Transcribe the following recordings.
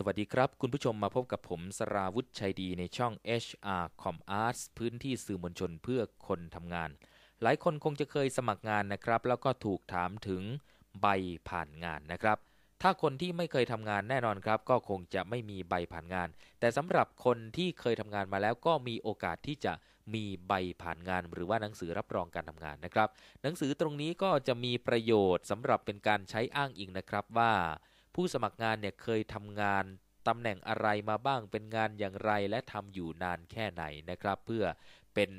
สวัสดีครับคุณผู้ชมมาพบกับผมสราวุฒิชัยดีในช่อง HR Com Arts พื้นที่สื่อมวลชนเพื่อคนทำงาน หลายคนคงจะเคยสมัครงานนะครับ แล้วก็ถูกถามถึงใบผ่านงานนะครับ ถ้าคนที่ไม่เคยทำงานแน่นอนครับ ก็คงจะไม่มีใบผ่านงาน แต่สำหรับคนที่เคยทำงานมาแล้ว ก็มีโอกาสที่จะมีใบผ่านงานหรือว่าหนังสือรับรองการทำงานนะครับหนังสือตรงนี้ก็จะมีประโยชน์สำหรับเป็นการใช้อ้างอิงนะครับว่าผู้สมัครงานเนี่ยเคยทำงานตำแหน่งอะไรมาบ้างเป็นงานอย่างไรและทำอยู่นานแค่ไหนนะครับ เพื่อเป็น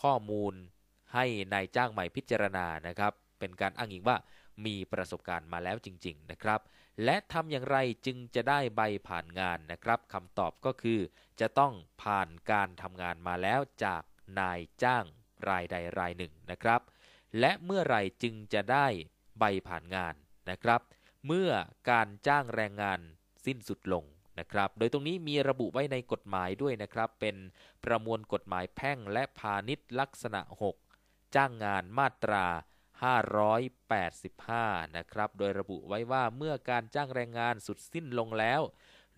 ข้อมูลให้นายจ้างใหม่พิจารณานะครับ เป็นการอ้างอิงว่ามีประสบการณ์มาแล้วจริง ๆ นะครับ และทำอย่างไรจึงจะได้ใบผ่านงานนะครับคำตอบก็คือ จะต้องผ่านการทำงานมาแล้วจากนายจ้างรายใดรายหนึ่งนะครับ และเมื่อไรจึงจะได้ใบผ่านงานนะครับเมื่อการจ้างแรงงานสิ้นสุดลงนะครับ โดยตรงนี้มีระบุไว้ในกฎหมายด้วยนะครับ เป็นประมวลกฎหมายแพ่งและพาณิชย์ลักษณะ 6 จ้างงานมาตรา 585 นะครับโดยระบุไว้ว่าเมื่อการจ้างแรงงานสุดสิ้นลงแล้ว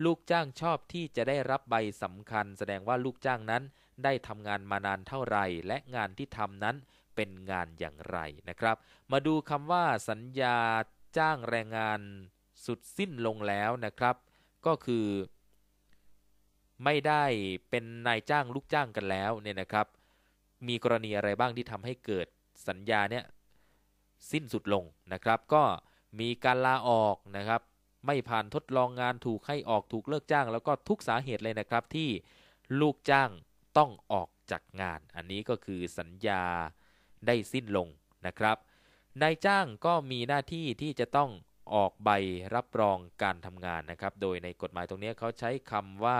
ลูกจ้างชอบที่จะได้รับใบสำคัญ แสดงว่าลูกจ้างนั้นได้ทำงานมานานเท่าไรและงานที่ทำนั้นเป็นงานอย่างไรนะครับ มาดูคำว่าสัญญาจ้างแรงงานสุดสิ้นลงแล้วนะครับก็คือไม่ได้เป็นนายจ้างลูกจ้างกันแล้วเนี่ยนะครับ มีกรณีอะไรบ้างที่ทำให้เกิดสัญญาเนี่ยสิ้นสุดลงนะครับ ก็มีการลาออกนะครับ ไม่ผ่านทดลองงานถูกให้ออกถูกเลิกจ้าง แล้วก็ทุกสาเหตุเลยนะครับ ที่ลูกจ้างต้องออกจากงาน อันนี้ก็คือสัญญาได้สิ้นลงนะครับนายจ้างก็มีหน้าที่ที่จะต้องออกใบรับรองการทำงานนะครับ โดยในกฎหมายตรงนี้เขาใช้คำว่า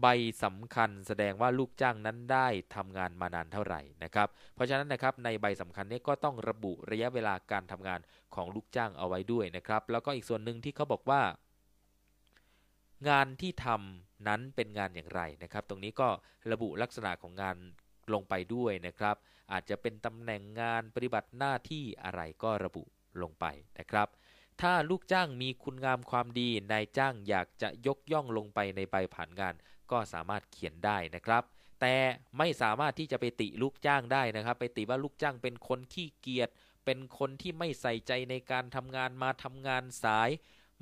ใบสำคัญแสดงว่าลูกจ้างนั้นได้ทำงานมานานเท่าไหร่นะครับ เพราะฉะนั้นนะครับในใบสำคัญนี้ก็ต้องระบุระยะเวลาการทำงานของลูกจ้างเอาไว้ด้วยนะครับ แล้วก็อีกส่วนหนึ่งที่เขาบอกว่า งานที่ทำนั้นเป็นงานอย่างไรนะครับ ตรงนี้ก็ระบุลักษณะของงานลงไปด้วยนะครับ อาจจะเป็นตำแหน่งงานปฏิบัติหน้าที่อะไรก็ระบุลงไปนะครับ ถ้าลูกจ้างมีคุณงามความดี นายจ้างอยากจะยกย่องลงไปในใบผ่านงานก็สามารถเขียนได้นะครับ แต่ไม่สามารถที่จะไปติลูกจ้างได้นะครับ ไปติว่าลูกจ้างเป็นคนขี้เกียจเป็นคนที่ไม่ใส่ใจในการทำงานมาทำงานสาย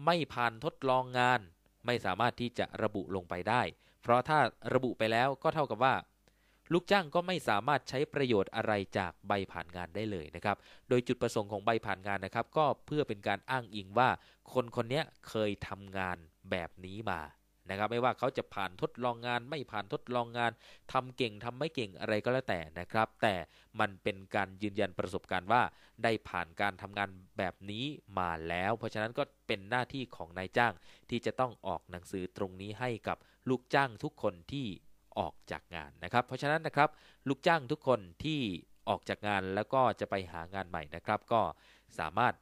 ไม่ผ่านทดลองงาน ไม่สามารถที่จะระบุลงไปได้ เพราะถ้าระบุไปแล้วก็เท่ากับว่าลูกจ้างก็ไม่สามารถใช้ประโยชน์อะไรจากใบผ่านงานได้เลยนะครับ โดยจุดประสงค์ของใบผ่านงานนะครับก็เพื่อเป็นการอ้างอิงว่าคนคนนี้เคยทำงานแบบนี้มานะครับ ไม่ว่าเขาจะผ่านทดลองงานไม่ผ่านทดลองงาน ทำเก่งทำไม่เก่งอะไรก็แล้วแต่นะครับ แต่มันเป็นการยืนยันประสบการณ์ว่าได้ผ่านการทำงานแบบนี้มาแล้วเพราะฉะนั้นก็เป็นหน้าที่ของนายจ้างที่จะต้องออกหนังสือตรงนี้ให้กับลูกจ้างทุกคนที่ออกจากงานนะครับ เพราะฉะนั้นนะครับลูกจ้างทุกคนที่ออกจากงานแล้วก็จะไปหางานใหม่นะครับ ก็สามารถ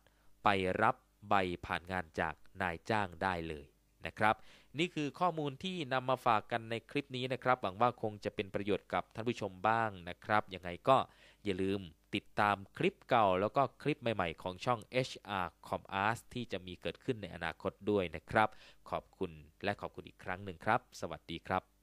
ไปรับใบผ่านงานจากนายจ้างได้เลยนะครับ นี่คือข้อมูลที่นำมาฝากกันในคลิปนี้นะครับหวังว่าคงจะเป็นประโยชน์กับท่านผู้ชมบ้างนะครับยังไงก็อย่าลืมติดตามคลิปเก่า แล้วก็คลิปใหม่ๆ ของช่อง HR c o m a r t ที่จะมีเกิดขึ้นในอนาคตด้วยนะครับ ขอบคุณและขอบคุณอีกครั้งหนึ่งครับ สวัสดีครับ